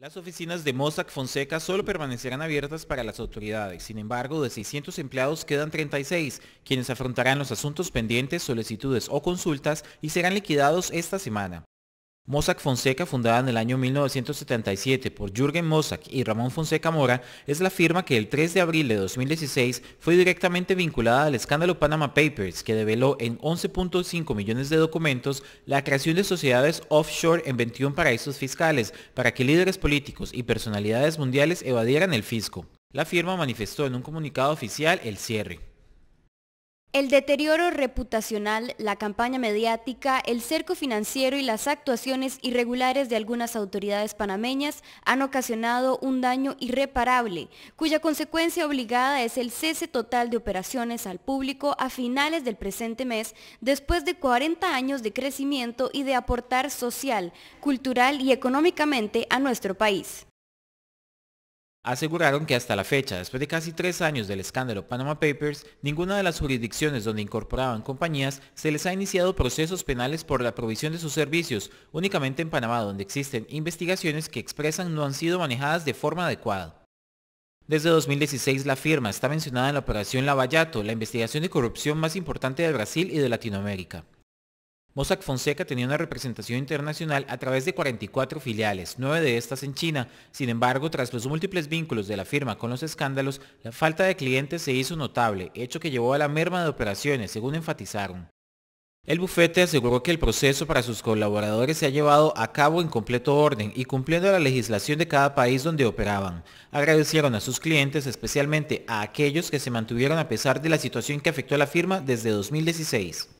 Las oficinas de Mossack Fonseca solo permanecerán abiertas para las autoridades. Sin embargo, de 600 empleados quedan 36, quienes afrontarán los asuntos pendientes, solicitudes o consultas y serán liquidados esta semana. Mossack Fonseca, fundada en el año 1977 por Jürgen Mossack y Ramón Fonseca Mora, es la firma que el 3 de abril de 2016 fue directamente vinculada al escándalo Panama Papers, que develó en 11.5 millones de documentos la creación de sociedades offshore en 21 paraísos fiscales para que líderes políticos y personalidades mundiales evadieran el fisco. La firma manifestó en un comunicado oficial el cierre. El deterioro reputacional, la campaña mediática, el cerco financiero y las actuaciones irregulares de algunas autoridades panameñas han ocasionado un daño irreparable, cuya consecuencia obligada es el cese total de operaciones al público a finales del presente mes, después de 40 años de crecimiento y de aportar social, cultural y económicamente a nuestro país aseguraron que hasta la fecha, después de casi tres años del escándalo Panama Papers, ninguna de las jurisdicciones donde incorporaban compañías se les ha iniciado procesos penales por la provisión de sus servicios, únicamente en Panamá donde existen investigaciones que expresan no han sido manejadas de forma adecuada. Desde 2016 la firma está mencionada en la operación Lavallato, la investigación de corrupción más importante de Brasil y de Latinoamérica. Mossack Fonseca tenía una representación internacional a través de 44 filiales, nueve de estas en China. Sin embargo, tras los múltiples vínculos de la firma con los escándalos, la falta de clientes se hizo notable, hecho que llevó a la merma de operaciones, según enfatizaron. El bufete aseguró que el proceso para sus colaboradores se ha llevado a cabo en completo orden y cumpliendo la legislación de cada país donde operaban. Agradecieron a sus clientes, especialmente a aquellos que se mantuvieron a pesar de la situación que afectó a la firma desde 2016.